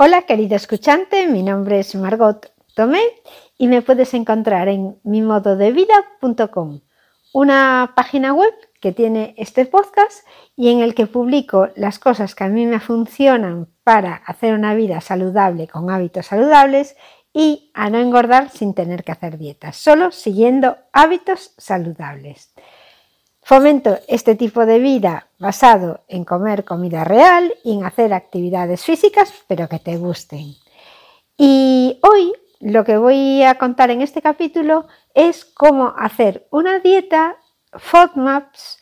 Hola querido escuchante, mi nombre es Margot Tomé y me puedes encontrar en mimododevida.com, una página web que tiene este podcast y en el que publico las cosas que a mí me funcionan para hacer una vida saludable con hábitos saludables y a no engordar sin tener que hacer dietas, solo siguiendo hábitos saludables. Fomento este tipo de vida basado en comer comida real y en hacer actividades físicas, pero que te gusten. Y hoy lo que voy a contar en este capítulo es cómo hacer una dieta FODMAPS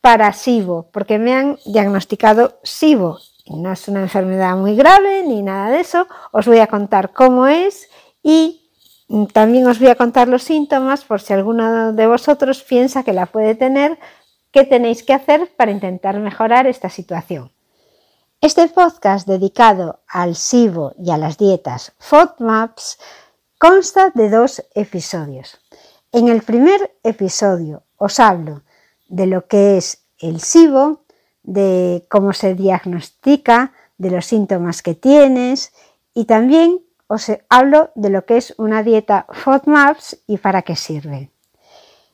para SIBO, porque me han diagnosticado SIBO. No es una enfermedad muy grave ni nada de eso. Os voy a contar cómo es y también os voy a contar los síntomas por si alguno de vosotros piensa que la puede tener, qué tenéis que hacer para intentar mejorar esta situación. Este podcast dedicado al SIBO y a las dietas FODMAPs consta de dos episodios. En el primer episodio os hablo de lo que es el SIBO, de cómo se diagnostica, de los síntomas que tienes y también os hablo de lo que es una dieta FODMAPS y para qué sirve.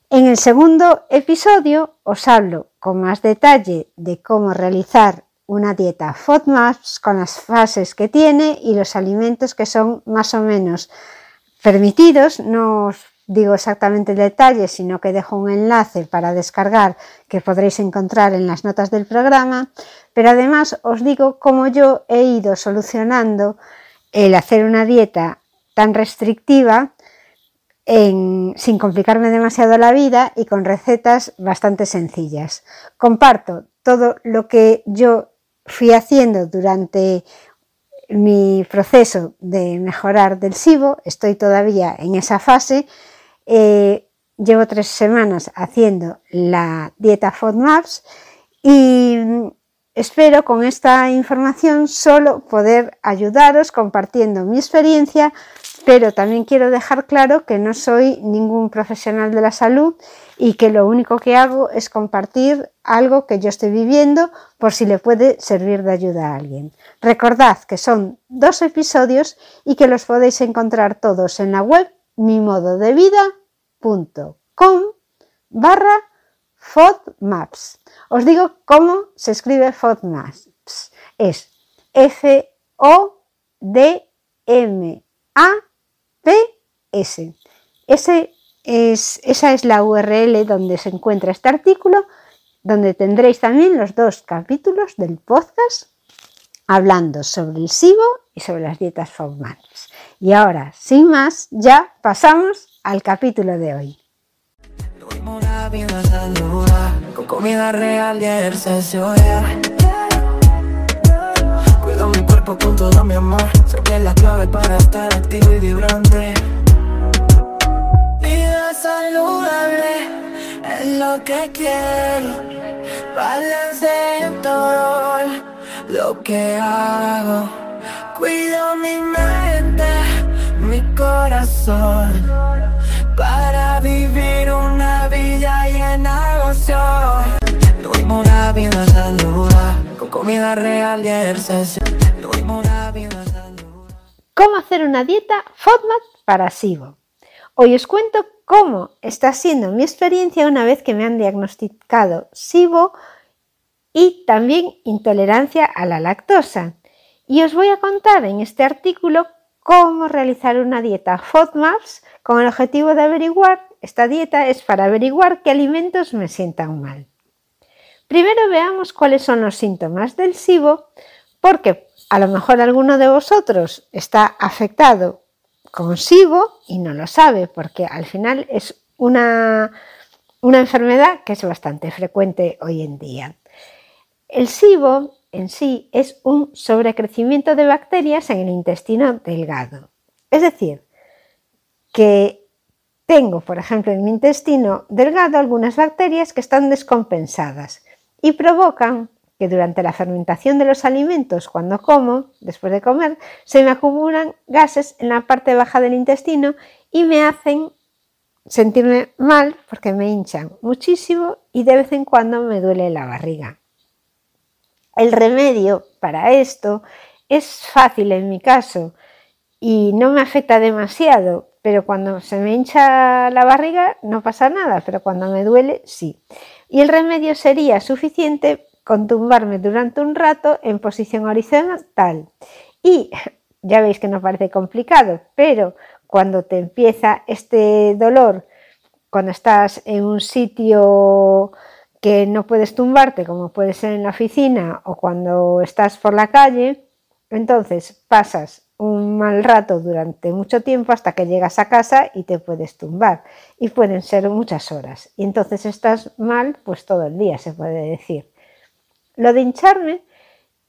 En el segundo episodio os hablo con más detalle de cómo realizar una dieta FODMAPS con las fases que tiene y los alimentos que son más o menos permitidos. No os digo exactamente el detalle, sino que dejo un enlace para descargar que podréis encontrar en las notas del programa. Pero además os digo cómo yo he ido solucionando el hacer una dieta tan restrictiva sin complicarme demasiado la vida y con recetas bastante sencillas. Comparto todo lo que yo fui haciendo durante mi proceso de mejorar del SIBO, estoy todavía en esa fase. Eh, llevo tres semanas haciendo la dieta FODMAPS y Espero con esta información solo poder ayudaros compartiendo mi experiencia, pero también quiero dejar claro que no soy ningún profesional de la salud y que lo único que hago es compartir algo que yo estoy viviendo por si le puede servir de ayuda a alguien. Recordad que son dos episodios y que los podéis encontrar todos en la web mimododevida.com barra FODMAPS. Os digo cómo se escribe FODMAPS. Es F-O-D-M-A-P-S. esa es la URL donde se encuentra este artículo, donde tendréis también los dos capítulos del podcast hablando sobre el SIBO y sobre las dietas formales. Y ahora, sin más, ya pasamos al capítulo de hoy. Comida real y ejercicio, yeah. Cuido mi cuerpo con todo mi amor Sé que es la clave para estar activo y vibrante Vida saludable es lo que quiero Balance en todo lo que hago Cuido mi mente, mi corazón Para vivir una vida llena ¿Cómo hacer una dieta FODMAP para SIBO? Hoy os cuento cómo está siendo mi experiencia una vez que me han diagnosticado SIBO y también intolerancia a la lactosa. Y os voy a contar en este artículo cómo realizar una dieta FODMAPs con el objetivo de averiguar esta dieta es para averiguar qué alimentos me sientan mal. Primero veamos cuáles son los síntomas del SIBO, porque a lo mejor alguno de vosotros está afectado con SIBO y no lo sabe, porque al final es una, una enfermedad que es bastante frecuente hoy en día. El SIBO en sí es un sobrecrecimiento de bacterias en el intestino delgado. Es decir, que tengo, por ejemplo, en mi intestino delgado algunas bacterias que están descompensadas y provocan que durante la fermentación de los alimentos, cuando como, después de comer, se me acumulan gases en la parte baja del intestino y me hacen sentirme mal porque me hinchan muchísimo y de vez en cuando me duele la barriga. El remedio para esto es fácil en mi caso y no me afecta demasiado pero cuando se me hincha la barriga no pasa nada, pero cuando me duele sí. Y el remedio sería suficiente con tumbarme durante un rato en posición horizontal. Y ya veis que no parece complicado, pero cuando te empieza este dolor, cuando estás en un sitio que no puedes tumbarte, como puede ser en la oficina o cuando estás por la calle, entonces pasas un mal rato durante mucho tiempo hasta que llegas a casa y te puedes tumbar. Y pueden ser muchas horas. Y entonces estás mal pues todo el día, se puede decir. Lo de hincharme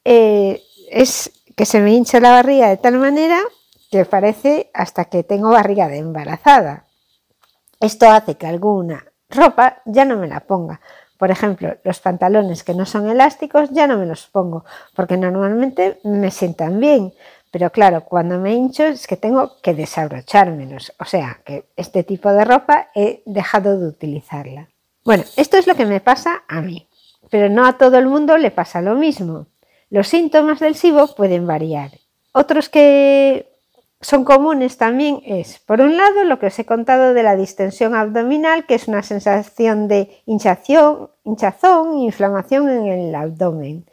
eh, es que se me hincha la barriga de tal manera que parece hasta que tengo barriga de embarazada. Esto hace que alguna ropa ya no me la ponga. Por ejemplo, los pantalones que no son elásticos ya no me los pongo porque normalmente me sientan bien. Pero claro, cuando me hincho es que tengo que desabrochármelos. O sea, que este tipo de ropa he dejado de utilizarla. Bueno, esto es lo que me pasa a mí. Pero no a todo el mundo le pasa lo mismo. Los síntomas del SIBO pueden variar. Otros que son comunes también es, por un lado, lo que os he contado de la distensión abdominal, que es una sensación de hinchazón e inflamación en el abdomen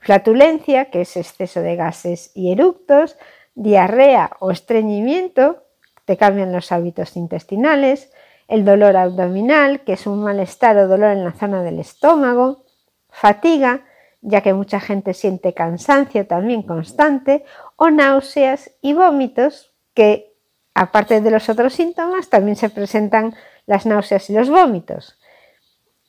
flatulencia, que es exceso de gases y eructos, diarrea o estreñimiento, te cambian los hábitos intestinales, el dolor abdominal, que es un malestar o dolor en la zona del estómago, fatiga, ya que mucha gente siente cansancio también constante, o náuseas y vómitos, que aparte de los otros síntomas, también se presentan las náuseas y los vómitos.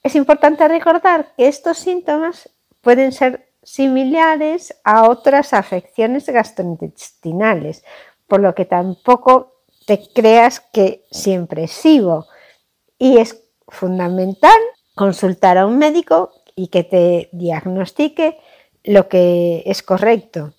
Es importante recordar que estos síntomas pueden ser similares a otras afecciones gastrointestinales, por lo que tampoco te creas que siempre sigo. Y es fundamental consultar a un médico y que te diagnostique lo que es correcto.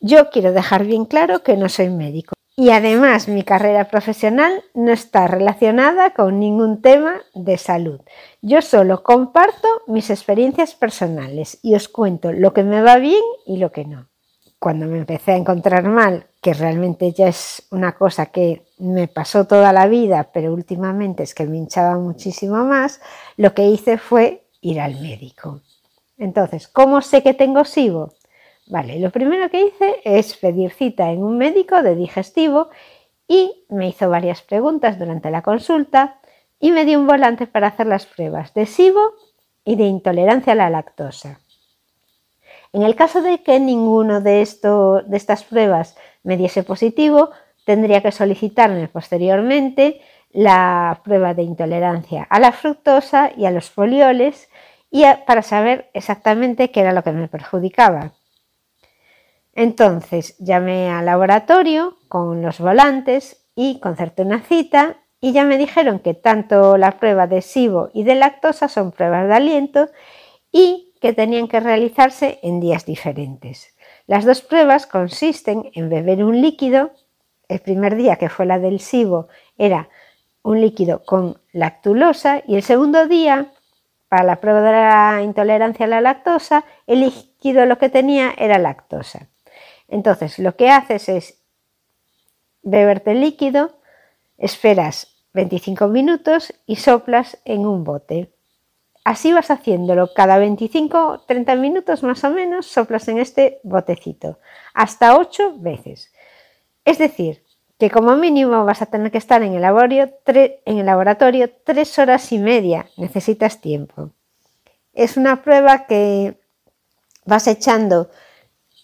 Yo quiero dejar bien claro que no soy médico. Y además mi carrera profesional no está relacionada con ningún tema de salud. Yo solo comparto mis experiencias personales y os cuento lo que me va bien y lo que no. Cuando me empecé a encontrar mal, que realmente ya es una cosa que me pasó toda la vida, pero últimamente es que me hinchaba muchísimo más, lo que hice fue ir al médico. Entonces, ¿cómo sé que tengo SIBO? Vale, lo primero que hice es pedir cita en un médico de digestivo y me hizo varias preguntas durante la consulta y me dio un volante para hacer las pruebas de SIBO y de intolerancia a la lactosa. En el caso de que ninguno de, de estas pruebas me diese positivo, tendría que solicitarme posteriormente la prueba de intolerancia a la fructosa y a los folioles y para saber exactamente qué era lo que me perjudicaba. Entonces llamé al laboratorio con los volantes y concerté una cita y ya me dijeron que tanto la prueba de SIBO y de lactosa son pruebas de aliento y que tenían que realizarse en días diferentes. Las dos pruebas consisten en beber un líquido, el primer día que fue la del SIBO era un líquido con lactulosa y el segundo día, para la prueba de la intolerancia a la lactosa, el líquido lo que tenía era lactosa. Entonces, lo que haces es beberte el líquido, esperas 25 minutos y soplas en un bote. Así vas haciéndolo cada 25 30 minutos más o menos, soplas en este botecito, hasta 8 veces. Es decir, que como mínimo vas a tener que estar en el, laboratorio, en el laboratorio tres horas y media, necesitas tiempo. Es una prueba que vas echando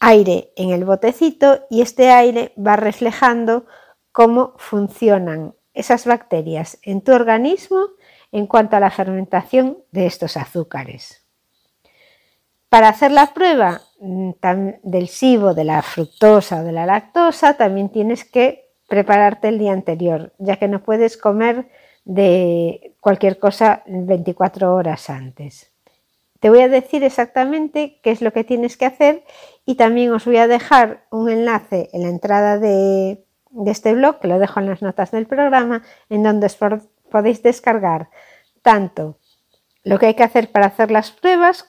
aire en el botecito y este aire va reflejando cómo funcionan esas bacterias en tu organismo en cuanto a la fermentación de estos azúcares. Para hacer la prueba mm, del sibo, de la fructosa o de la lactosa, también tienes que prepararte el día anterior, ya que no puedes comer de cualquier cosa 24 horas antes. Te voy a decir exactamente qué es lo que tienes que hacer y también os voy a dejar un enlace en la entrada de, este blog, que lo dejo en las notas del programa, en donde podéis descargar tanto lo que hay que hacer para hacer las pruebas,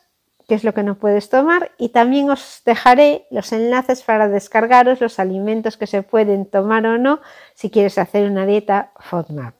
qué es lo que no puedes tomar, y también os dejaré los enlaces para descargaros los alimentos que se pueden tomar o no si quieres hacer una dieta FODMAP.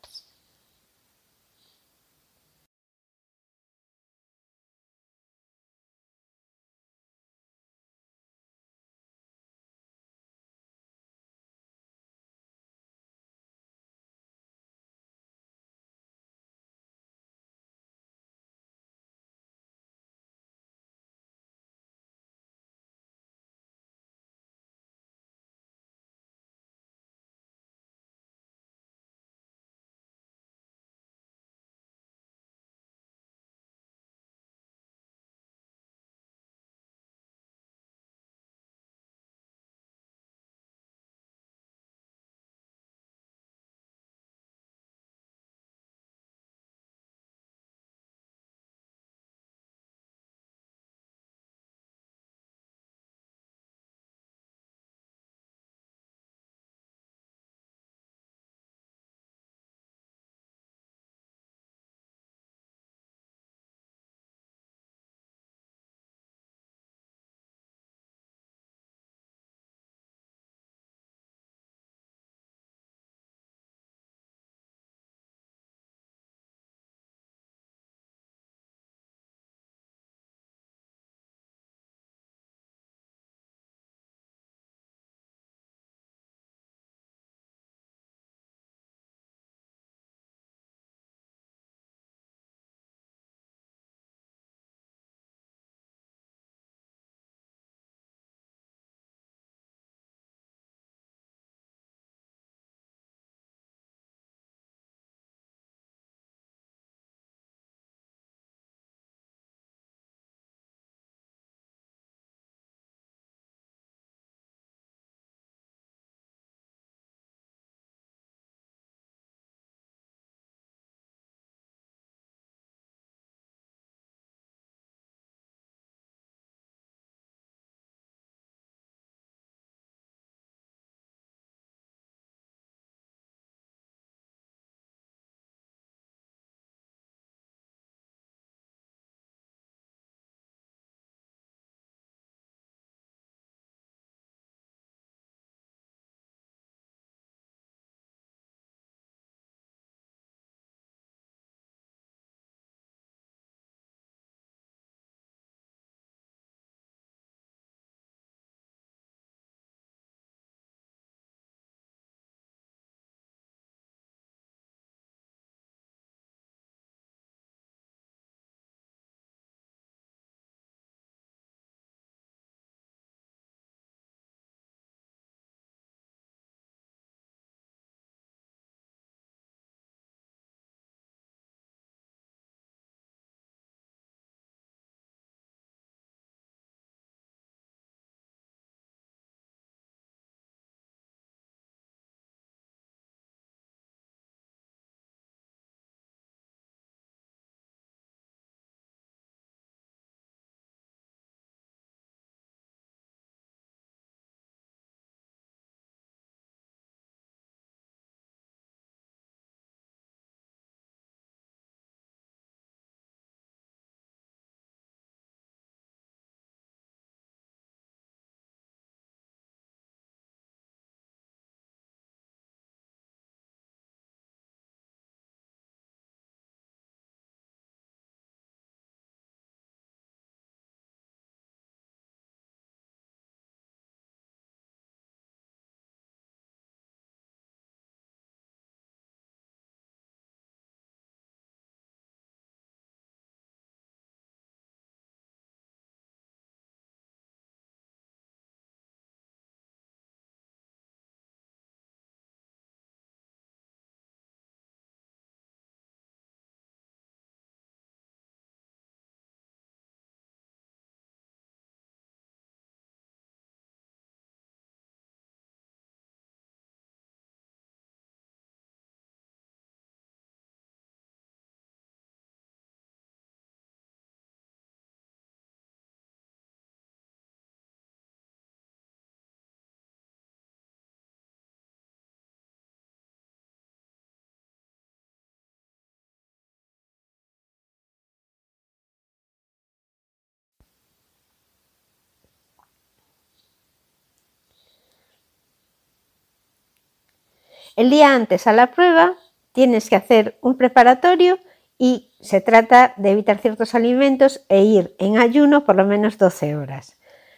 El día antes a la prueba tienes que hacer un preparatorio y se trata de evitar ciertos alimentos e ir en ayuno por lo menos 12 horas.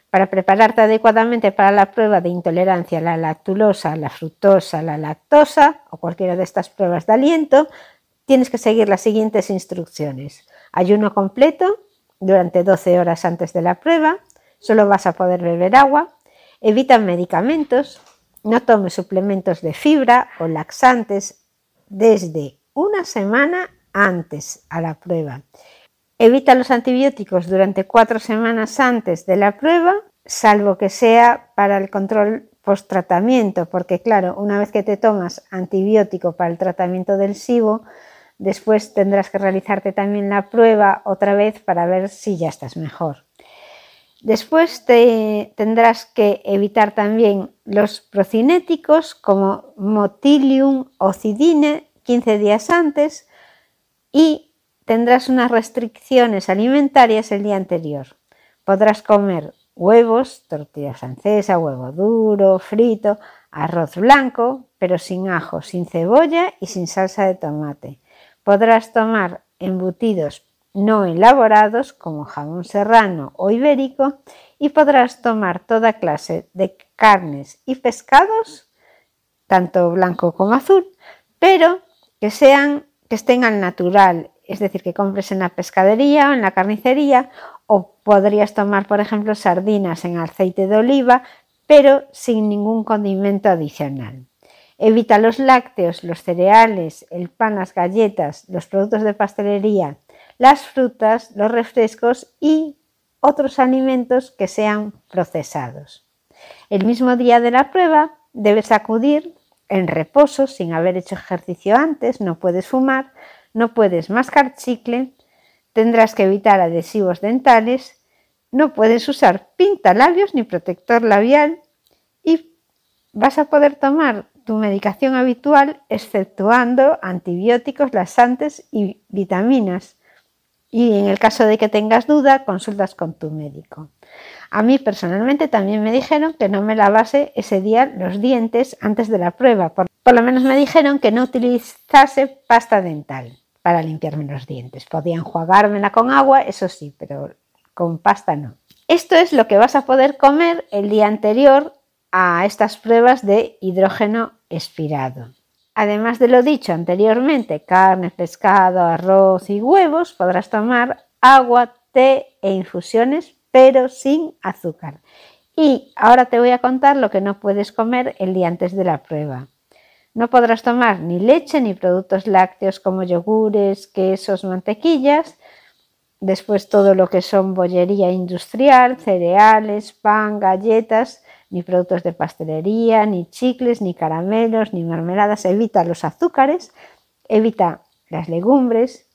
Para prepararte adecuadamente para la prueba de intolerancia a la lactulosa, la fructosa, la lactosa o cualquiera de estas pruebas de aliento, tienes que seguir las siguientes instrucciones. Ayuno completo durante 12 horas antes de la prueba, solo vas a poder beber agua, evita medicamentos, no tomes suplementos de fibra o laxantes desde una semana antes a la prueba. Evita los antibióticos durante cuatro semanas antes de la prueba, salvo que sea para el control post-tratamiento, porque claro, una vez que te tomas antibiótico para el tratamiento del SIBO, después tendrás que realizarte también la prueba otra vez para ver si ya estás mejor. Después tendrás que evitar también los procinéticos como motilium o cidine 15 días antes y tendrás unas restricciones alimentarias el día anterior. Podrás comer huevos, tortilla francesa, huevo duro, frito, arroz blanco, pero sin ajo, sin cebolla y sin salsa de tomate. Podrás tomar embutidos no elaborados como jamón serrano o ibérico y podrás tomar toda clase de carnes y pescados, tanto blanco como azul, pero que sean que estén al natural, es decir, que compres en la pescadería o en la carnicería o podrías tomar, por ejemplo, sardinas en aceite de oliva, pero sin ningún condimento adicional. Evita los lácteos, los cereales, el pan, las galletas, los productos de pastelería, las frutas, los refrescos y otros alimentos que sean procesados. El mismo día de la prueba debes acudir en reposo sin haber hecho ejercicio antes, no puedes fumar, no puedes mascar chicle, tendrás que evitar adhesivos dentales, no puedes usar pintalabios ni protector labial y vas a poder tomar tu medicación habitual exceptuando antibióticos, laxantes y vitaminas. Y en el caso de que tengas duda, consultas con tu médico. A mí personalmente también me dijeron que no me lavase ese día los dientes antes de la prueba. Por, lo menos me dijeron que no utilizase pasta dental para limpiarme los dientes. Podían enjuagármela con agua, eso sí, pero con pasta no. Esto es lo que vas a poder comer el día anterior a estas pruebas de hidrógeno espirado. Además de lo dicho anteriormente, carne, pescado, arroz y huevos, podrás tomar agua, té e infusiones, pero sin azúcar. Y ahora te voy a contar lo que no puedes comer el día antes de la prueba. No podrás tomar ni leche ni productos lácteos como yogures, quesos, mantequillas, después todo lo que son bollería industrial, cereales, pan, galletas, ni productos de pastelería, ni chicles, ni caramelos, ni mermeladas. Evita los azúcares, evita las legumbres,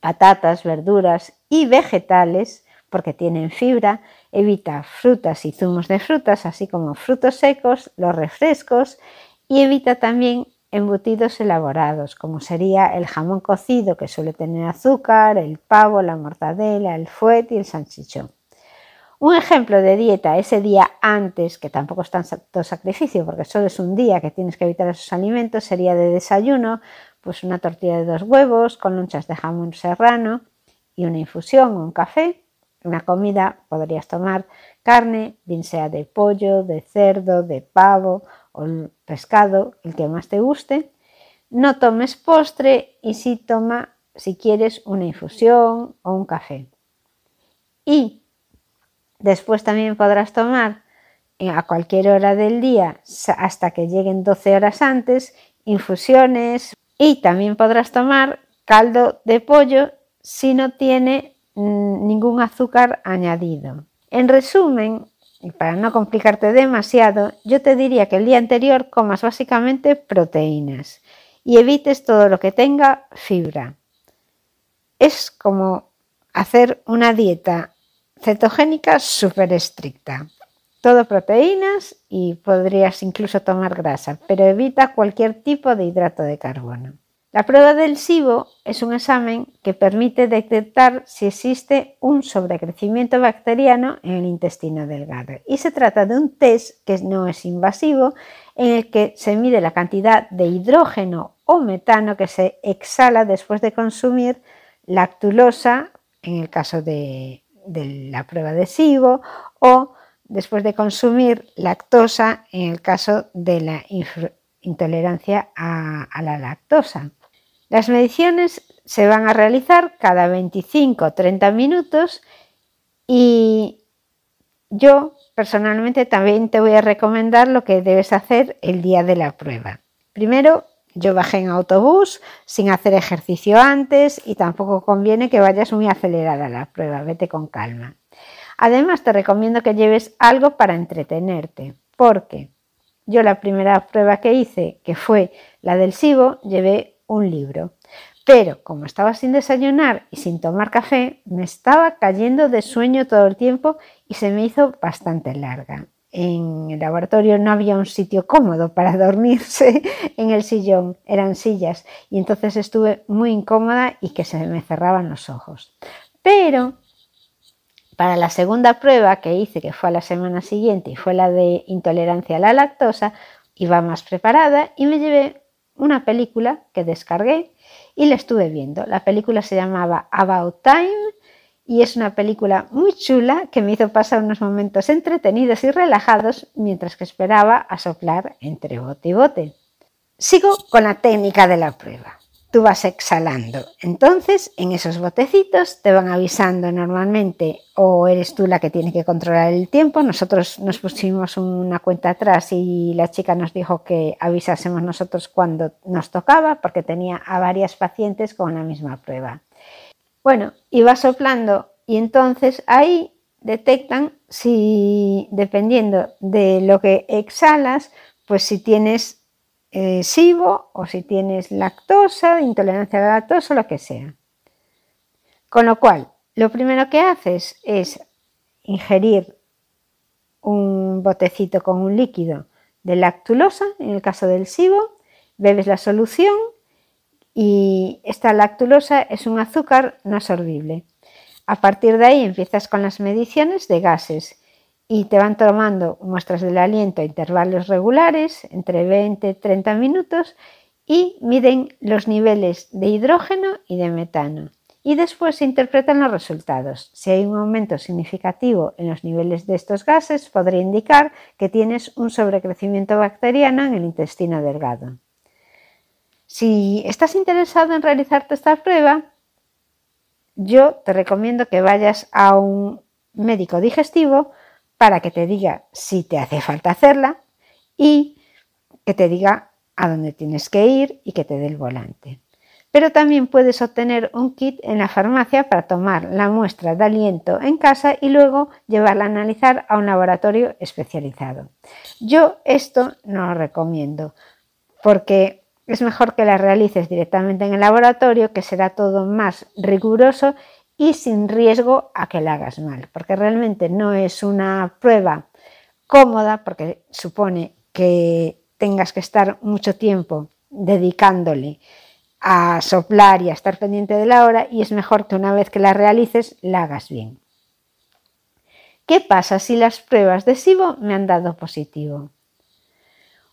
patatas, verduras y vegetales porque tienen fibra, evita frutas y zumos de frutas, así como frutos secos, los refrescos y evita también embutidos elaborados, como sería el jamón cocido que suele tener azúcar, el pavo, la mortadela, el fuet y el sanchichón. Un ejemplo de dieta ese día antes, que tampoco es tanto sacrificio porque solo es un día que tienes que evitar esos alimentos, sería de desayuno, pues una tortilla de dos huevos con lonchas de jamón serrano y una infusión o un café. Una comida podrías tomar carne, bien sea de pollo, de cerdo, de pavo o pescado, el que más te guste. No tomes postre y sí toma, si quieres, una infusión o un café. Y Después también podrás tomar eh, a cualquier hora del día hasta que lleguen 12 horas antes infusiones y también podrás tomar caldo de pollo si no tiene mm, ningún azúcar añadido. En resumen, y para no complicarte demasiado, yo te diría que el día anterior comas básicamente proteínas y evites todo lo que tenga fibra. Es como hacer una dieta cetogénica súper estricta. Todo proteínas y podrías incluso tomar grasa, pero evita cualquier tipo de hidrato de carbono. La prueba del SIBO es un examen que permite detectar si existe un sobrecrecimiento bacteriano en el intestino delgado y se trata de un test que no es invasivo en el que se mide la cantidad de hidrógeno o metano que se exhala después de consumir lactulosa en el caso de de la prueba de SIBO o después de consumir lactosa en el caso de la intolerancia a, a la lactosa. Las mediciones se van a realizar cada 25 o 30 minutos y yo personalmente también te voy a recomendar lo que debes hacer el día de la prueba. Primero, yo bajé en autobús sin hacer ejercicio antes y tampoco conviene que vayas muy acelerada a la prueba, vete con calma. Además te recomiendo que lleves algo para entretenerte, porque yo la primera prueba que hice, que fue la del SIBO, llevé un libro. Pero como estaba sin desayunar y sin tomar café, me estaba cayendo de sueño todo el tiempo y se me hizo bastante larga. En el laboratorio no había un sitio cómodo para dormirse en el sillón, eran sillas, y entonces estuve muy incómoda y que se me cerraban los ojos. Pero para la segunda prueba que hice, que fue a la semana siguiente y fue la de intolerancia a la lactosa, iba más preparada y me llevé una película que descargué y la estuve viendo. La película se llamaba About Time y es una película muy chula que me hizo pasar unos momentos entretenidos y relajados mientras que esperaba a soplar entre bote y bote. Sigo con la técnica de la prueba. Tú vas exhalando. Entonces, en esos botecitos te van avisando normalmente o eres tú la que tiene que controlar el tiempo. Nosotros nos pusimos una cuenta atrás y la chica nos dijo que avisásemos nosotros cuando nos tocaba porque tenía a varias pacientes con la misma prueba. Bueno, y va soplando y entonces ahí detectan si, dependiendo de lo que exhalas, pues si tienes eh, SIBO o si tienes lactosa, intolerancia a la lactosa, lo que sea. Con lo cual, lo primero que haces es ingerir un botecito con un líquido de lactulosa, en el caso del SIBO, bebes la solución y esta lactulosa es un azúcar no absorbible. A partir de ahí empiezas con las mediciones de gases y te van tomando muestras del aliento a intervalos regulares, entre 20 y 30 minutos, y miden los niveles de hidrógeno y de metano. Y después se interpretan los resultados. Si hay un aumento significativo en los niveles de estos gases, podría indicar que tienes un sobrecrecimiento bacteriano en el intestino delgado. Si estás interesado en realizarte esta prueba, yo te recomiendo que vayas a un médico digestivo para que te diga si te hace falta hacerla y que te diga a dónde tienes que ir y que te dé el volante. Pero también puedes obtener un kit en la farmacia para tomar la muestra de aliento en casa y luego llevarla a analizar a un laboratorio especializado. Yo esto no lo recomiendo porque es mejor que la realices directamente en el laboratorio, que será todo más riguroso y sin riesgo a que la hagas mal, porque realmente no es una prueba cómoda, porque supone que tengas que estar mucho tiempo dedicándole a soplar y a estar pendiente de la hora y es mejor que una vez que la realices la hagas bien. ¿Qué pasa si las pruebas de SIBO me han dado positivo?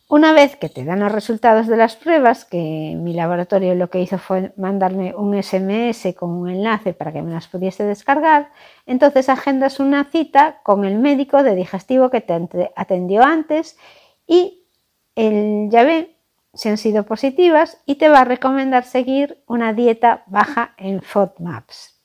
Una vez que te dan los resultados de las pruebas, que mi laboratorio lo que hizo fue mandarme un SMS con un enlace para que me las pudiese descargar, entonces agendas una cita con el médico de digestivo que te atendió antes y ya ve si han sido positivas y te va a recomendar seguir una dieta baja en FODMAPs.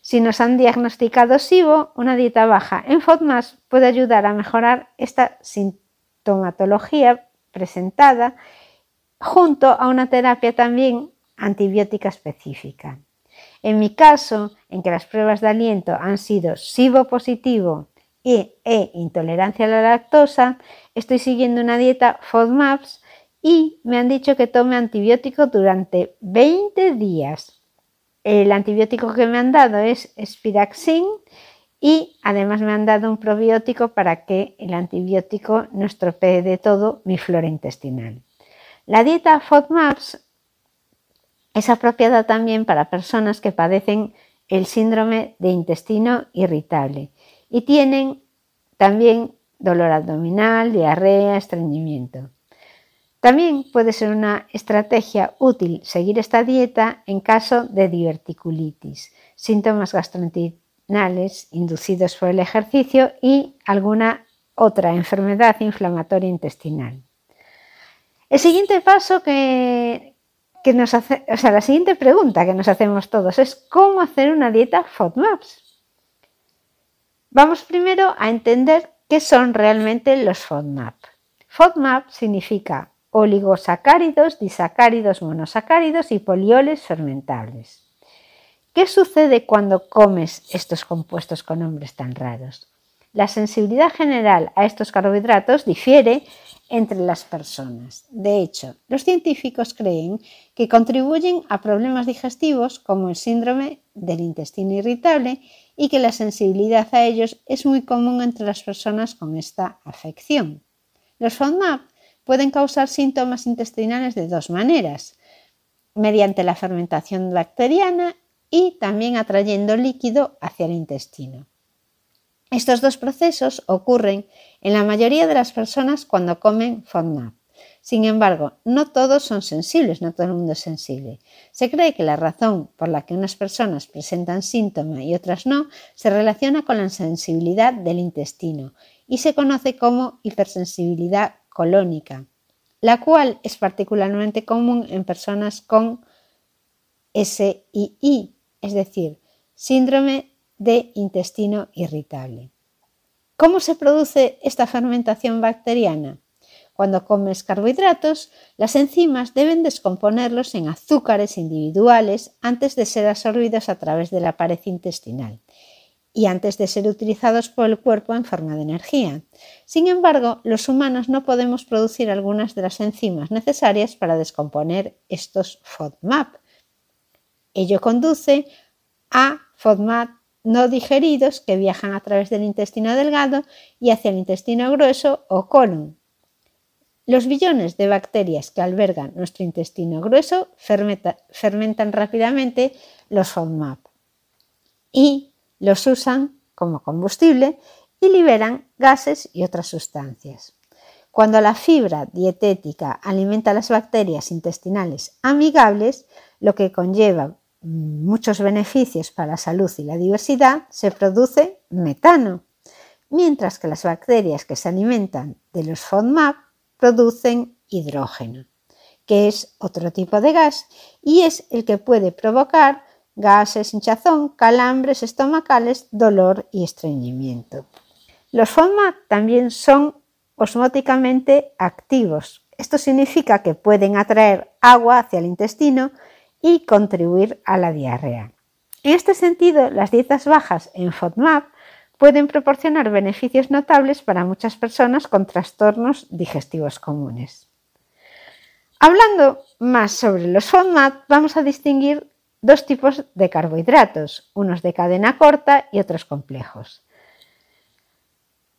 Si nos han diagnosticado SIBO, una dieta baja en FODMAPs puede ayudar a mejorar esta sintomatología tomatología presentada junto a una terapia también antibiótica específica. En mi caso, en que las pruebas de aliento han sido SIBO positivo y e intolerancia a la lactosa, estoy siguiendo una dieta FODMAPS y me han dicho que tome antibiótico durante 20 días. El antibiótico que me han dado es Spiraxin y además me han dado un probiótico para que el antibiótico no estropee de todo mi flora intestinal. La dieta FODMAPS es apropiada también para personas que padecen el síndrome de intestino irritable y tienen también dolor abdominal, diarrea, estreñimiento. También puede ser una estrategia útil seguir esta dieta en caso de diverticulitis, síntomas gastrointestinales inducidos por el ejercicio y alguna otra enfermedad inflamatoria intestinal. El siguiente paso que, nos hace, o sea, la siguiente pregunta que nos hacemos todos es cómo hacer una dieta FODMAPs. Vamos primero a entender qué son realmente los FODMAP. FODMAP significa oligosacáridos, disacáridos, monosacáridos y polioles fermentables. ¿Qué sucede cuando comes estos compuestos con nombres tan raros? La sensibilidad general a estos carbohidratos difiere entre las personas. De hecho, los científicos creen que contribuyen a problemas digestivos como el síndrome del intestino irritable y que la sensibilidad a ellos es muy común entre las personas con esta afección. Los FODMAP pueden causar síntomas intestinales de dos maneras, mediante la fermentación bacteriana y también atrayendo líquido hacia el intestino. Estos dos procesos ocurren en la mayoría de las personas cuando comen FODMAP. Sin embargo, no todos son sensibles, no todo el mundo es sensible. Se cree que la razón por la que unas personas presentan síntomas y otras no se relaciona con la sensibilidad del intestino y se conoce como hipersensibilidad colónica, la cual es particularmente común en personas con SII, es decir, síndrome de intestino irritable. ¿Cómo se produce esta fermentación bacteriana? Cuando comes carbohidratos, las enzimas deben descomponerlos en azúcares individuales antes de ser absorbidos a través de la pared intestinal y antes de ser utilizados por el cuerpo en forma de energía. Sin embargo, los humanos no podemos producir algunas de las enzimas necesarias para descomponer estos FODMAP, Ello conduce a FODMAP no digeridos que viajan a través del intestino delgado y hacia el intestino grueso o colon. Los billones de bacterias que albergan nuestro intestino grueso fermentan rápidamente los FODMAP y los usan como combustible y liberan gases y otras sustancias. Cuando la fibra dietética alimenta las bacterias intestinales amigables, lo que conlleva muchos beneficios para la salud y la diversidad, se produce metano, mientras que las bacterias que se alimentan de los FODMAP producen hidrógeno, que es otro tipo de gas y es el que puede provocar gases, hinchazón, calambres estomacales, dolor y estreñimiento. Los FODMAP también son osmóticamente activos. Esto significa que pueden atraer agua hacia el intestino y contribuir a la diarrea. En este sentido, las dietas bajas en FODMAP pueden proporcionar beneficios notables para muchas personas con trastornos digestivos comunes. Hablando más sobre los FODMAP, vamos a distinguir dos tipos de carbohidratos, unos de cadena corta y otros complejos.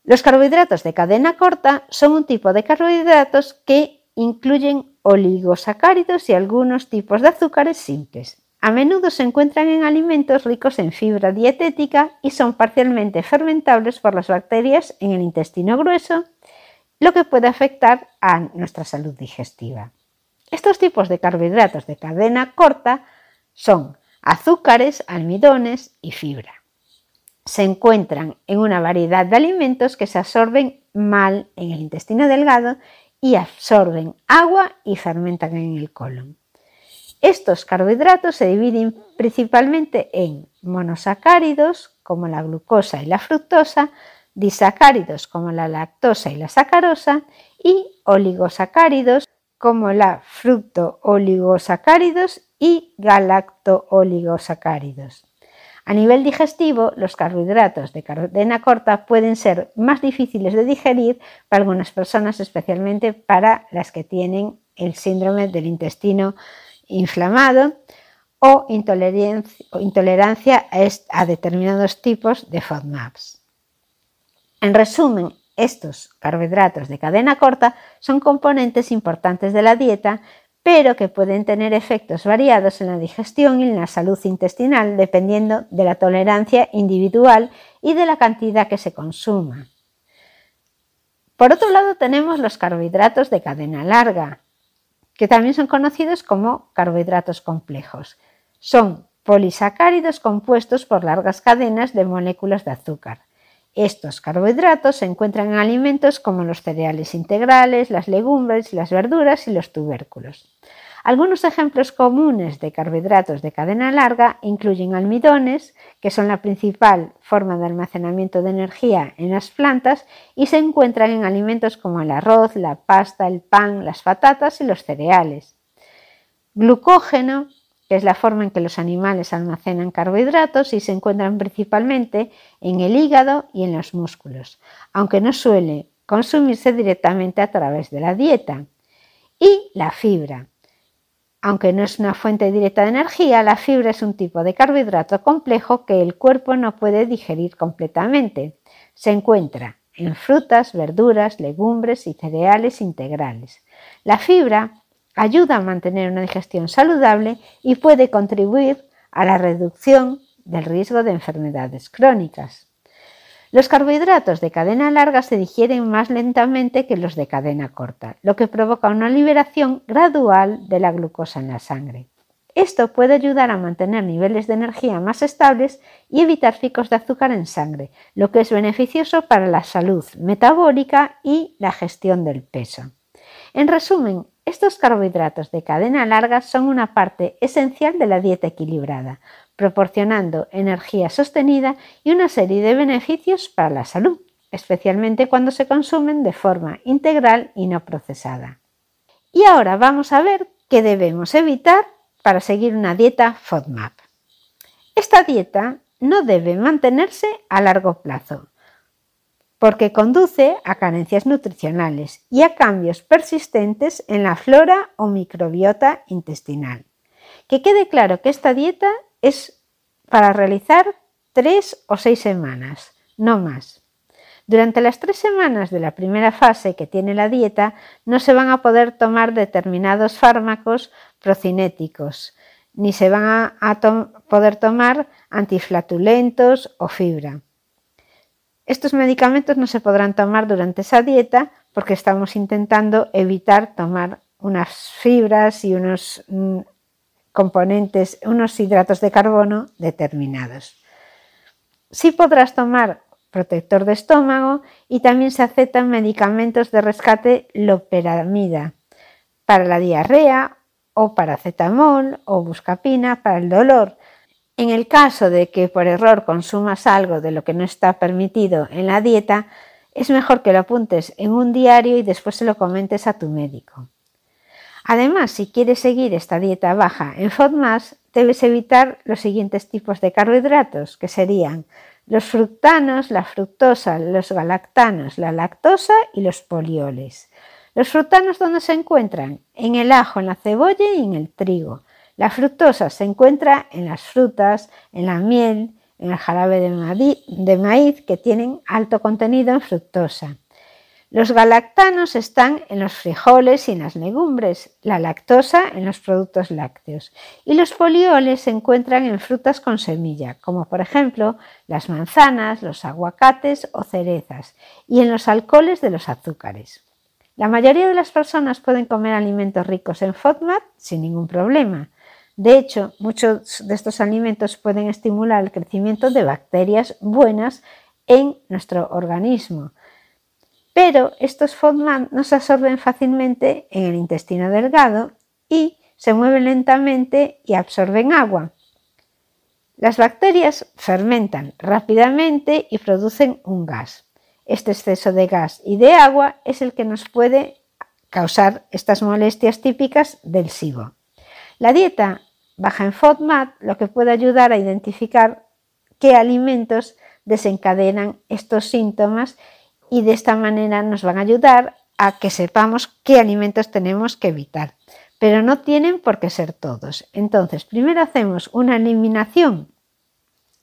Los carbohidratos de cadena corta son un tipo de carbohidratos que incluyen oligosacáridos y algunos tipos de azúcares simples. A menudo se encuentran en alimentos ricos en fibra dietética y son parcialmente fermentables por las bacterias en el intestino grueso, lo que puede afectar a nuestra salud digestiva. Estos tipos de carbohidratos de cadena corta son azúcares, almidones y fibra. Se encuentran en una variedad de alimentos que se absorben mal en el intestino delgado y absorben agua y fermentan en el colon. Estos carbohidratos se dividen principalmente en monosacáridos, como la glucosa y la fructosa, disacáridos, como la lactosa y la sacarosa, y oligosacáridos, como la fruto-oligosacáridos y galacto-oligosacáridos. A nivel digestivo, los carbohidratos de cadena corta pueden ser más difíciles de digerir para algunas personas, especialmente para las que tienen el síndrome del intestino inflamado o intolerancia a determinados tipos de FODMAPs. En resumen, estos carbohidratos de cadena corta son componentes importantes de la dieta pero que pueden tener efectos variados en la digestión y en la salud intestinal dependiendo de la tolerancia individual y de la cantidad que se consuma. Por otro lado tenemos los carbohidratos de cadena larga, que también son conocidos como carbohidratos complejos. Son polisacáridos compuestos por largas cadenas de moléculas de azúcar. Estos carbohidratos se encuentran en alimentos como los cereales integrales, las legumbres, las verduras y los tubérculos. Algunos ejemplos comunes de carbohidratos de cadena larga incluyen almidones, que son la principal forma de almacenamiento de energía en las plantas y se encuentran en alimentos como el arroz, la pasta, el pan, las patatas y los cereales. Glucógeno, que es la forma en que los animales almacenan carbohidratos y se encuentran principalmente en el hígado y en los músculos, aunque no suele consumirse directamente a través de la dieta. Y la fibra. Aunque no es una fuente directa de energía, la fibra es un tipo de carbohidrato complejo que el cuerpo no puede digerir completamente. Se encuentra en frutas, verduras, legumbres y cereales integrales. La fibra ayuda a mantener una digestión saludable y puede contribuir a la reducción del riesgo de enfermedades crónicas. Los carbohidratos de cadena larga se digieren más lentamente que los de cadena corta, lo que provoca una liberación gradual de la glucosa en la sangre. Esto puede ayudar a mantener niveles de energía más estables y evitar picos de azúcar en sangre, lo que es beneficioso para la salud metabólica y la gestión del peso. En resumen, estos carbohidratos de cadena larga son una parte esencial de la dieta equilibrada, proporcionando energía sostenida y una serie de beneficios para la salud, especialmente cuando se consumen de forma integral y no procesada. Y ahora vamos a ver qué debemos evitar para seguir una dieta FODMAP. Esta dieta no debe mantenerse a largo plazo, porque conduce a carencias nutricionales y a cambios persistentes en la flora o microbiota intestinal. Que quede claro que esta dieta es para realizar tres o seis semanas, no más. Durante las tres semanas de la primera fase que tiene la dieta, no se van a poder tomar determinados fármacos procinéticos, ni se van a, poder tomar antiflatulentos o fibra. Estos medicamentos no se podrán tomar durante esa dieta porque estamos intentando evitar tomar unas fibras y unos mm, componentes, unos hidratos de carbono determinados. Sí podrás tomar protector de estómago y también se aceptan medicamentos de rescate loperamida para la diarrea o para paracetamol o buscapina para el dolor, en el caso de que por error consumas algo de lo que no está permitido en la dieta, es mejor que lo apuntes en un diario y después se lo comentes a tu médico. Además, si quieres seguir esta dieta baja en FODMAS, debes evitar los siguientes tipos de carbohidratos, que serían los fructanos, la fructosa, los galactanos, la lactosa y los polioles. Los fructanos, ¿dónde se encuentran? En el ajo, en la cebolla y en el trigo. La fructosa se encuentra en las frutas, en la miel, en el jarabe de maíz, que tienen alto contenido en fructosa. Los galactanos están en los frijoles y en las legumbres, la lactosa en los productos lácteos y los polioles se encuentran en frutas con semilla, como por ejemplo las manzanas, los aguacates o cerezas, y en los alcoholes de los azúcares. La mayoría de las personas pueden comer alimentos ricos en FODMAP sin ningún problema, de hecho, muchos de estos alimentos pueden estimular el crecimiento de bacterias buenas en nuestro organismo. Pero estos FODMAP no se absorben fácilmente en el intestino delgado y se mueven lentamente y absorben agua. Las bacterias fermentan rápidamente y producen un gas. Este exceso de gas y de agua es el que nos puede causar estas molestias típicas del SIBO. La dieta baja en FODMAP, lo que puede ayudar a identificar qué alimentos desencadenan estos síntomas y de esta manera nos van a ayudar a que sepamos qué alimentos tenemos que evitar. Pero no tienen por qué ser todos. Entonces, primero hacemos una eliminación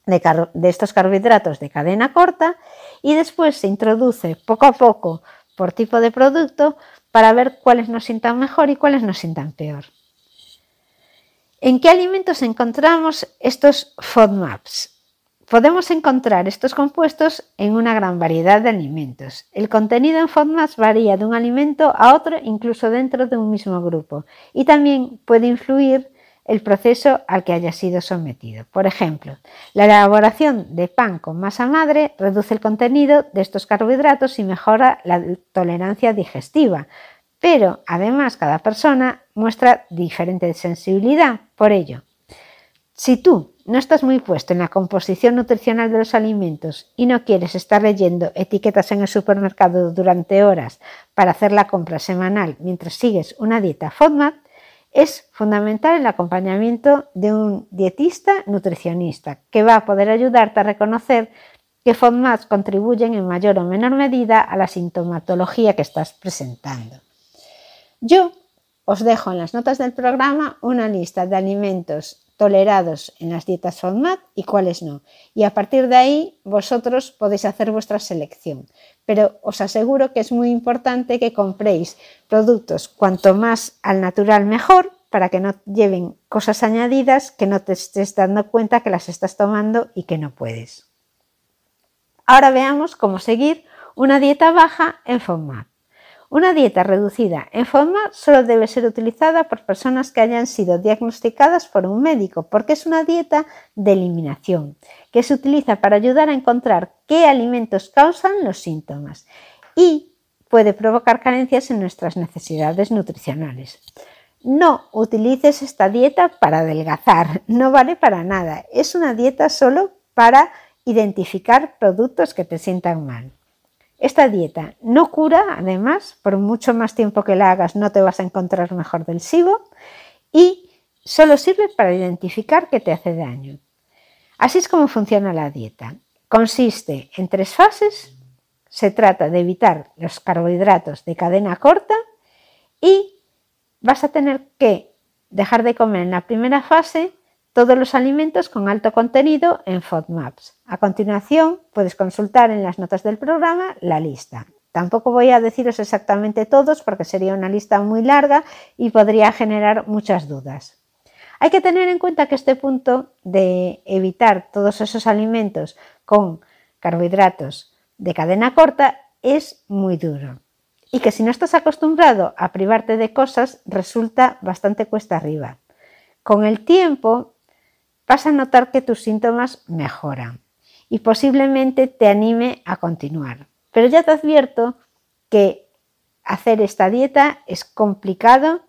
de, estos carbohidratos de cadena corta y después se introduce poco a poco por tipo de producto para ver cuáles nos sientan mejor y cuáles nos sientan peor. ¿En qué alimentos encontramos estos FODMAPs? Podemos encontrar estos compuestos en una gran variedad de alimentos. El contenido en FODMAPs varía de un alimento a otro, incluso dentro de un mismo grupo, y también puede influir el proceso al que haya sido sometido. Por ejemplo, la elaboración de pan con masa madre reduce el contenido de estos carbohidratos y mejora la tolerancia digestiva, pero además cada persona muestra diferente sensibilidad. Por ello, si tú no estás muy puesto en la composición nutricional de los alimentos y no quieres estar leyendo etiquetas en el supermercado durante horas para hacer la compra semanal mientras sigues una dieta FODMAP, es fundamental el acompañamiento de un dietista nutricionista que va a poder ayudarte a reconocer que FODMAPs contribuyen en mayor o menor medida a la sintomatología que estás presentando. Yo os dejo en las notas del programa una lista de alimentos tolerados en las dietas FODMAP y cuáles no. Y a partir de ahí vosotros podéis hacer vuestra selección. Pero os aseguro que es muy importante que compréis productos cuanto más al natural mejor para que no lleven cosas añadidas que no te estés dando cuenta que las estás tomando y que no puedes. Ahora veamos cómo seguir una dieta baja en FODMAP. Una dieta reducida en forma solo debe ser utilizada por personas que hayan sido diagnosticadas por un médico, porque es una dieta de eliminación, que se utiliza para ayudar a encontrar qué alimentos causan los síntomas y puede provocar carencias en nuestras necesidades nutricionales. No utilices esta dieta para adelgazar, no vale para nada, es una dieta solo para identificar productos que te sientan mal. Esta dieta no cura, además, por mucho más tiempo que la hagas no te vas a encontrar mejor del SIBO y solo sirve para identificar que te hace daño. Así es como funciona la dieta. Consiste en tres fases. Se trata de evitar los carbohidratos de cadena corta y vas a tener que dejar de comer en la primera fase todos los alimentos con alto contenido en FODMAPs. A continuación, puedes consultar en las notas del programa la lista. Tampoco voy a deciros exactamente todos porque sería una lista muy larga y podría generar muchas dudas. Hay que tener en cuenta que este punto de evitar todos esos alimentos con carbohidratos de cadena corta es muy duro y que si no estás acostumbrado a privarte de cosas resulta bastante cuesta arriba. Con el tiempo vas a notar que tus síntomas mejoran y posiblemente te anime a continuar. Pero ya te advierto que hacer esta dieta es complicado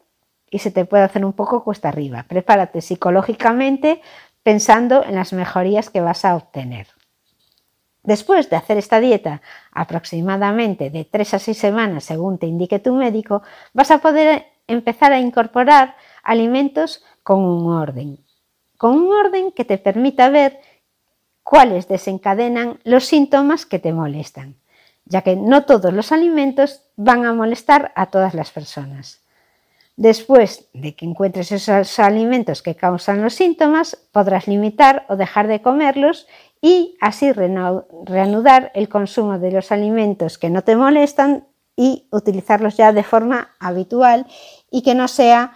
y se te puede hacer un poco cuesta arriba. Prepárate psicológicamente pensando en las mejorías que vas a obtener. Después de hacer esta dieta, aproximadamente de 3 a 6 semanas según te indique tu médico, vas a poder empezar a incorporar alimentos con un orden con un orden que te permita ver cuáles desencadenan los síntomas que te molestan, ya que no todos los alimentos van a molestar a todas las personas. Después de que encuentres esos alimentos que causan los síntomas, podrás limitar o dejar de comerlos y así reanudar el consumo de los alimentos que no te molestan y utilizarlos ya de forma habitual y que no sea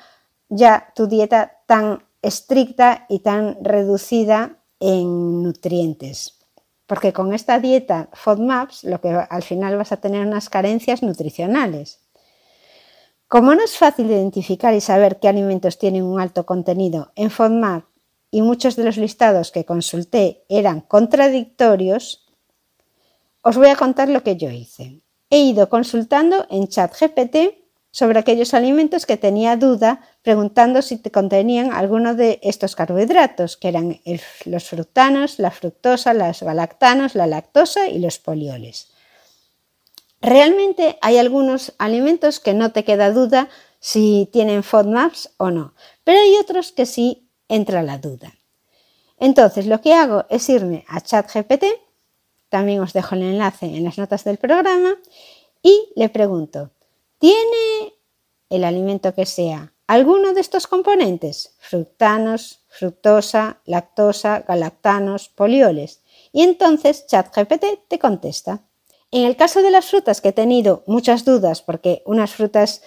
ya tu dieta tan estricta y tan reducida en nutrientes. Porque con esta dieta FODMAPs lo que al final vas a tener unas carencias nutricionales. Como no es fácil identificar y saber qué alimentos tienen un alto contenido en FODMAP y muchos de los listados que consulté eran contradictorios, os voy a contar lo que yo hice. He ido consultando en ChatGPT sobre aquellos alimentos que tenía duda, preguntando si contenían alguno de estos carbohidratos, que eran los fructanos, la fructosa, las galactanos, la lactosa y los polioles. Realmente hay algunos alimentos que no te queda duda si tienen FODMAPs o no, pero hay otros que sí entra la duda. Entonces lo que hago es irme a ChatGPT, también os dejo el enlace en las notas del programa, y le pregunto, tiene el alimento que sea alguno de estos componentes, fructanos, fructosa, lactosa, galactanos, polioles. Y entonces ChatGPT te contesta. En el caso de las frutas, que he tenido muchas dudas porque unas frutas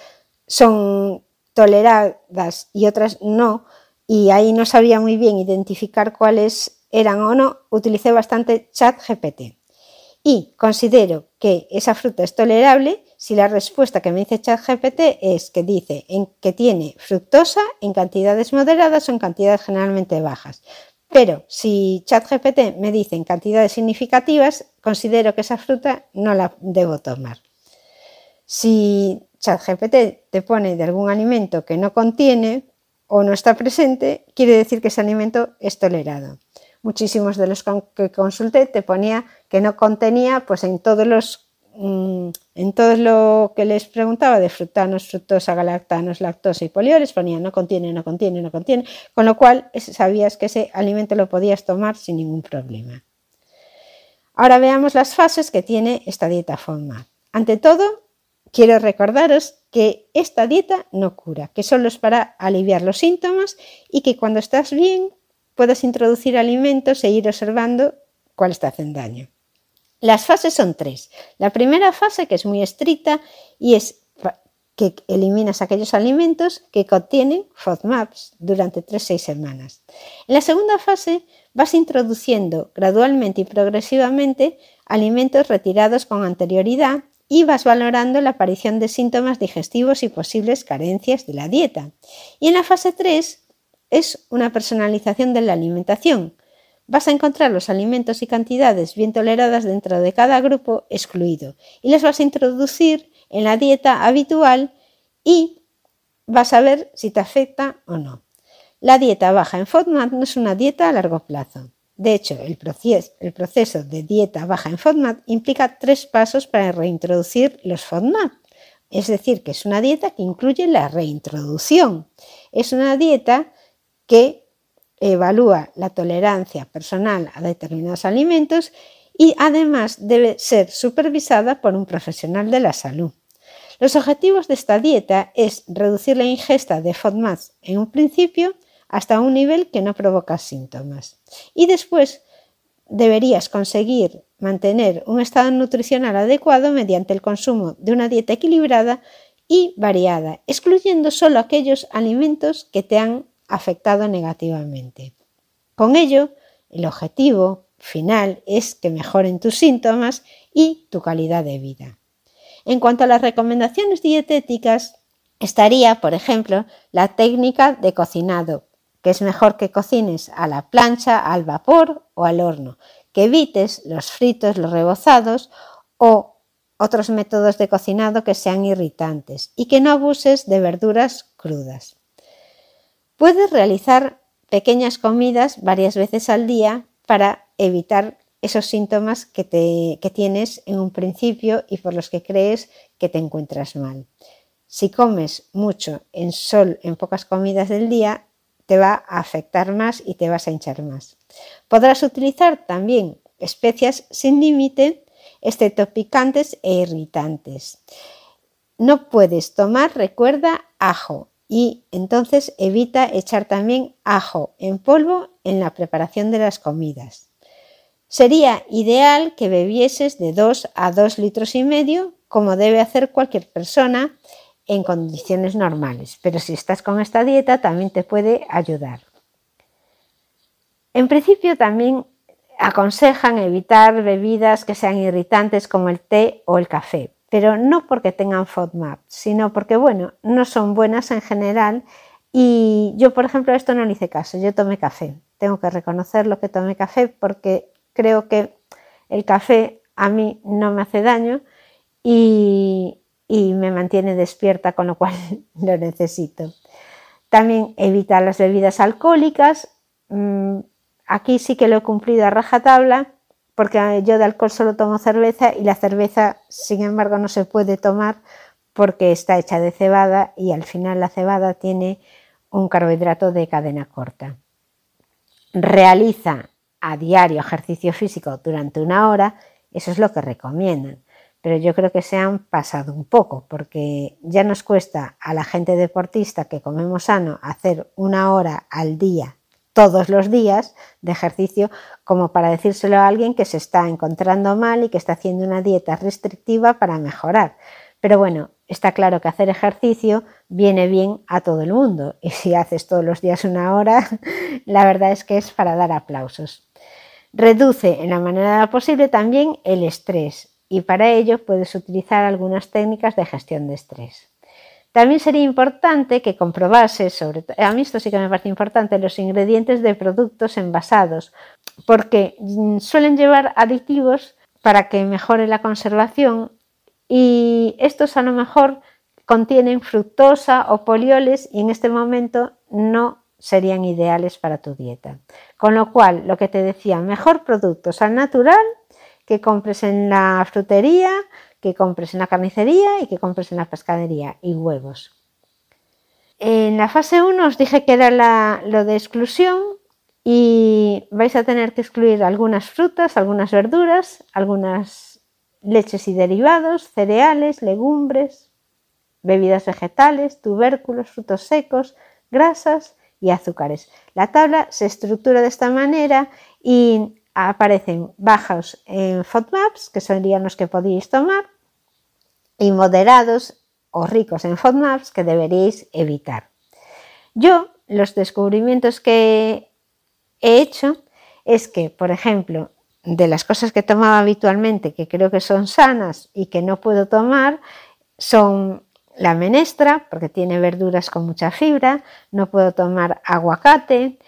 son toleradas y otras no, y ahí no sabía muy bien identificar cuáles eran o no, utilicé bastante ChatGPT. Y considero que esa fruta es tolerable si la respuesta que me dice ChatGPT es que dice en que tiene fructosa en cantidades moderadas o en cantidades generalmente bajas. Pero si ChatGPT me dice en cantidades significativas, considero que esa fruta no la debo tomar. Si ChatGPT te pone de algún alimento que no contiene o no está presente, quiere decir que ese alimento es tolerado. Muchísimos de los que consulté te ponía que no contenía, pues en todos los Mm, en todo lo que les preguntaba de frutanos, fructosa, galactanos, lactosa y polioles, ponía no contiene, no contiene, no contiene, con lo cual sabías que ese alimento lo podías tomar sin ningún problema. Ahora veamos las fases que tiene esta dieta FODMAP. Ante todo, quiero recordaros que esta dieta no cura, que solo es para aliviar los síntomas y que cuando estás bien puedas introducir alimentos e ir observando cuál te hacen daño. Las fases son tres. La primera fase, que es muy estricta, y es que eliminas aquellos alimentos que contienen FODMAPs durante 3-6 semanas. En la segunda fase vas introduciendo gradualmente y progresivamente alimentos retirados con anterioridad y vas valorando la aparición de síntomas digestivos y posibles carencias de la dieta. Y en la fase 3 es una personalización de la alimentación, Vas a encontrar los alimentos y cantidades bien toleradas dentro de cada grupo excluido y los vas a introducir en la dieta habitual y vas a ver si te afecta o no. La dieta baja en FODMAP no es una dieta a largo plazo. De hecho, el, proceso de dieta baja en FODMAP implica tres pasos para reintroducir los FODMAP. Es decir, que es una dieta que incluye la reintroducción. Es una dieta que evalúa la tolerancia personal a determinados alimentos y además debe ser supervisada por un profesional de la salud. Los objetivos de esta dieta es reducir la ingesta de FODMAPs en un principio hasta un nivel que no provoca síntomas y después deberías conseguir mantener un estado nutricional adecuado mediante el consumo de una dieta equilibrada y variada, excluyendo solo aquellos alimentos que te han afectado negativamente. Con ello, el objetivo final es que mejoren tus síntomas y tu calidad de vida. En cuanto a las recomendaciones dietéticas, estaría, por ejemplo, la técnica de cocinado, que es mejor que cocines a la plancha, al vapor o al horno, que evites los fritos, los rebozados o otros métodos de cocinado que sean irritantes y que no abuses de verduras crudas. Puedes realizar pequeñas comidas varias veces al día para evitar esos síntomas que, tienes en un principio y por los que crees que te encuentras mal. Si comes mucho en sol en pocas comidas del día, te va a afectar más y te vas a hinchar más. Podrás utilizar también especias sin límite, excepto picantes e irritantes. No puedes tomar, recuerda, ajo, y entonces evita echar también ajo en polvo en la preparación de las comidas. Sería ideal que bebieses de 2 a 2 litros y medio, como debe hacer cualquier persona en condiciones normales, pero si estás con esta dieta también te puede ayudar. En principio también aconsejan evitar bebidas que sean irritantes como el té o el café, pero no porque tengan FODMAP, sino porque, bueno, no son buenas en general. Y yo, por ejemplo, esto no le hice caso, yo tomé café. Tengo que reconocer lo que tomé café porque creo que el café a mí no me hace daño y, y me mantiene despierta, con lo cual lo necesito. También evitar las bebidas alcohólicas. Mm, aquí sí que lo he cumplido a rajatabla porque yo de alcohol solo tomo cerveza y la cerveza, sin embargo, no se puede tomar porque está hecha de cebada y al final la cebada tiene un carbohidrato de cadena corta. Realiza a diario ejercicio físico durante una hora, eso es lo que recomiendan, pero yo creo que se han pasado un poco porque ya nos cuesta a la gente deportista que comemos sano hacer una hora al día todos los días de ejercicio como para decírselo a alguien que se está encontrando mal y que está haciendo una dieta restrictiva para mejorar. Pero bueno, está claro que hacer ejercicio viene bien a todo el mundo y si haces todos los días una hora, la verdad es que es para dar aplausos. Reduce en la manera posible también el estrés y para ello puedes utilizar algunas técnicas de gestión de estrés. También sería importante que comprobases, sobre a mí esto sí que me parece importante, los ingredientes de productos envasados porque suelen llevar aditivos para que mejore la conservación y estos a lo mejor contienen fructosa o polioles y en este momento no serían ideales para tu dieta. Con lo cual, lo que te decía, mejor productos al natural que compres en la frutería, que compres en la carnicería y que compres en la pescadería y huevos. En la fase 1 os dije que era lo de exclusión, y vais a tener que excluir algunas frutas, algunas verduras, algunas leches y derivados, cereales, legumbres, bebidas vegetales, tubérculos, frutos secos, grasas y azúcares. La tabla se estructura de esta manera y aparecen bajos en FODMAPs, que serían los que podéis tomar, y moderados o ricos en FODMAPs que deberíais evitar. Yo los descubrimientos que he hecho es que, por ejemplo, de las cosas que tomaba habitualmente, que creo que son sanas y que no puedo tomar, son la menestra, porque tiene verduras con mucha fibra, no puedo tomar aguacate.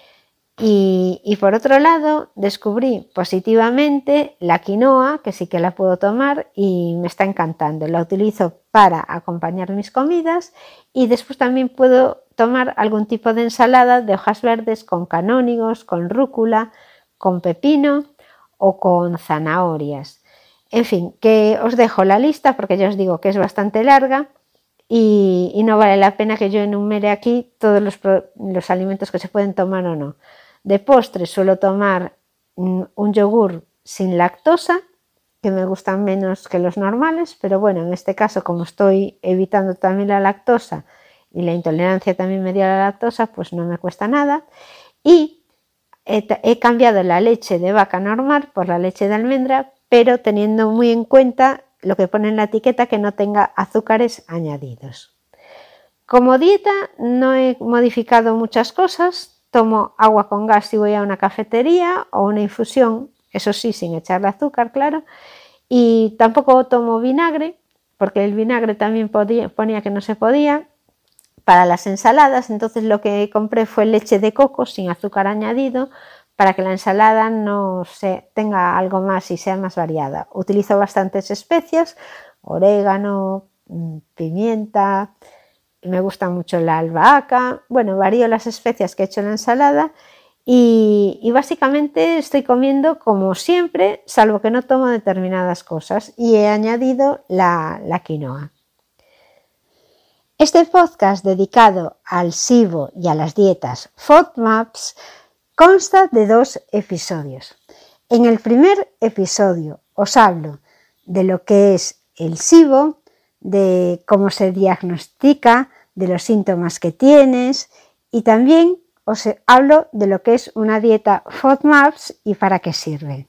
Y, y, por otro lado, descubrí positivamente la quinoa, que sí que la puedo tomar y me está encantando. La utilizo para acompañar mis comidas y después también puedo tomar algún tipo de ensalada de hojas verdes con canónigos, con rúcula, con pepino o con zanahorias. En fin, que os dejo la lista porque ya os digo que es bastante larga y, no vale la pena que yo enumere aquí todos los, los alimentos que se pueden tomar o no. De postre suelo tomar mm, un yogur sin lactosa que me gustan menos que los normales, pero bueno, en este caso como estoy evitando también la lactosa y la intolerancia también me dio la lactosa, pues no me cuesta nada. Y he, cambiado la leche de vaca normal por la leche de almendra, pero teniendo muy en cuenta lo que pone en la etiqueta que no tenga azúcares añadidos. Como dieta no he modificado muchas cosas, tomo agua con gas si voy a una cafetería o una infusión eso sí, sin echarle azúcar, claro. Y tampoco tomo vinagre, porque el vinagre también ponía que no se podía para las ensaladas. Entonces lo que compré fue leche de coco sin azúcar añadido para que la ensalada no se tenga algo más y sea más variada. Utilizo bastantes especias, orégano, mm, pimienta, me gusta mucho la albahaca. Bueno, varío las especias que he hecho en la ensalada y, básicamente estoy comiendo como siempre, salvo que no tomo determinadas cosas y he añadido la, la quinoa. Este podcast dedicado al SIBO y a las dietas FODMAPs consta de dos episodios. En el primer episodio os hablo de lo que es el SIBO, de cómo se diagnostica, de los síntomas que tienes y también os hablo de lo que es una dieta FODMAPS y para qué sirve.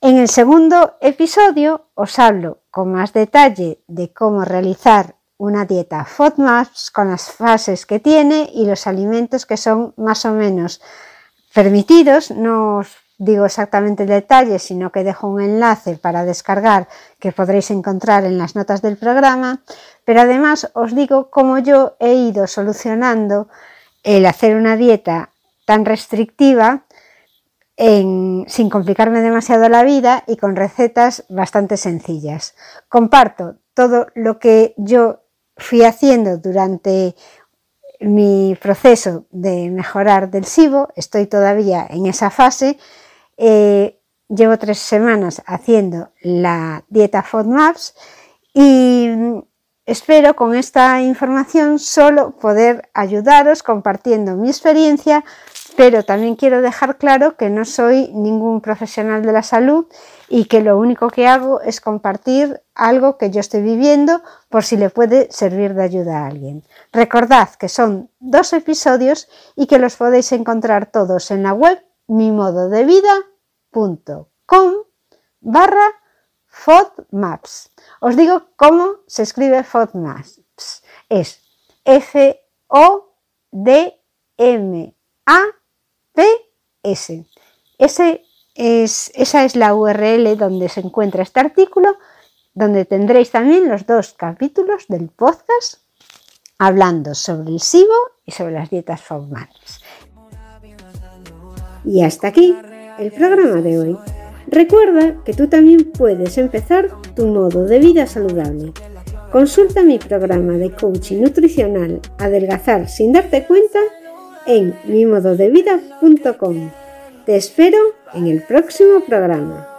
En el segundo episodio os hablo con más detalle de cómo realizar una dieta FODMAPS con las fases que tiene y los alimentos que son más o menos permitidos. No os digo exactamente el detalle, sino que dejo un enlace para descargar que podréis encontrar en las notas del programa. Pero además os digo cómo yo he ido solucionando el hacer una dieta tan restrictiva sin complicarme demasiado la vida y con recetas bastante sencillas. Comparto todo lo que yo fui haciendo durante mi proceso de mejorar del SIBO, estoy todavía en esa fase. Eh, llevo tres semanas haciendo la dieta FODMAPS y Espero con esta información solo poder ayudaros compartiendo mi experiencia, pero también quiero dejar claro que no soy ningún profesional de la salud y que lo único que hago es compartir algo que yo estoy viviendo por si le puede servir de ayuda a alguien. Recordad que son dos episodios y que los podéis encontrar todos en la web mimododevida.com barra FODMAPS. Os digo cómo se escribe FODMAPS. Es F-O-D-M-A-P-S. esa es la URL donde se encuentra este artículo, donde tendréis también los dos capítulos del podcast hablando sobre el SIBO y sobre las dietas formales. Y hasta aquí el programa de hoy. Recuerda que tú también puedes empezar tu modo de vida saludable. Consulta mi programa de coaching nutricional Adelgazar sin darte cuenta en mimododevida.com. Te espero en el próximo programa.